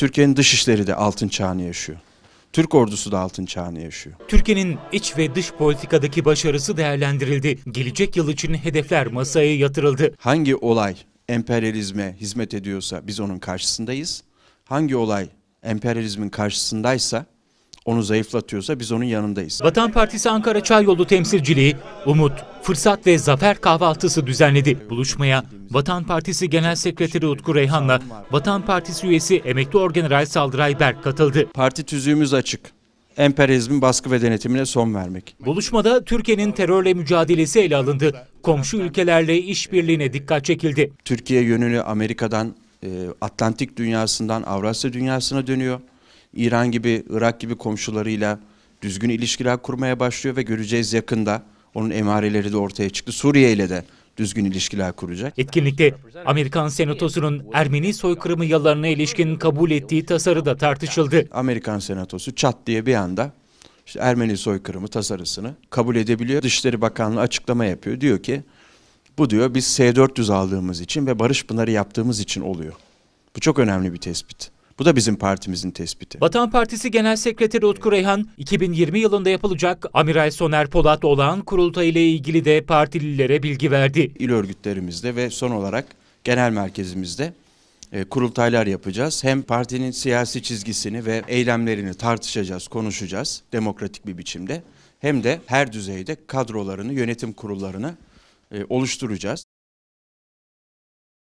Türkiye'nin dışişleri de altın çağını yaşıyor. Türk ordusu da altın çağını yaşıyor. Türkiye'nin iç ve dış politikadaki başarısı değerlendirildi. Gelecek yıl için hedefler masaya yatırıldı. Hangi olay emperyalizme hizmet ediyorsa biz onun karşısındayız. Hangi olay emperyalizmin karşısındaysa onu zayıflatıyorsa biz onun yanındayız. Vatan Partisi Ankara Çayyolu temsilciliği umut, fırsat ve zafer kahvaltısı düzenledi. Buluşmaya Vatan Partisi Genel Sekreteri Utku Reyhan'la Vatan Partisi üyesi emekli orgeneral Saldıray Berk katıldı. Parti tüzüğümüz açık emperyalizmin baskı ve denetimine son vermek. Buluşmada Türkiye'nin terörle mücadelesi ele alındı. Komşu ülkelerle işbirliğine dikkat çekildi. Türkiye yönünü Amerika'dan, e, Atlantik dünyasından Avrasya dünyasına dönüyor. İran gibi, Irak gibi komşularıyla düzgün ilişkiler kurmaya başlıyor ve göreceğiz yakında onun emareleri de ortaya çıktı. Suriye ile de düzgün ilişkiler kuracak. Etkinlikte Amerikan Senatosu'nun Ermeni soykırımı yalanına ilişkin kabul ettiği tasarı da tartışıldı. Amerikan Senatosu çat diye bir anda işte Ermeni soykırımı tasarısını kabul edebiliyor. Dışişleri Bakanlığı açıklama yapıyor. Diyor ki bu diyor biz S-400 aldığımız için ve Barış Pınarı yaptığımız için oluyor. Bu çok önemli bir tespit. Bu da bizim partimizin tespiti. Vatan Partisi Genel Sekreteri Utku Reyhan, 2020 yılında yapılacak Amiral Soner Polat olağan kurultayı ile ilgili de partililere bilgi verdi. İl örgütlerimizde ve son olarak genel merkezimizde e, kurultaylar yapacağız. Hem partinin siyasi çizgisini ve eylemlerini tartışacağız, konuşacağız demokratik bir biçimde. Hem de her düzeyde kadrolarını, yönetim kurullarını e, oluşturacağız.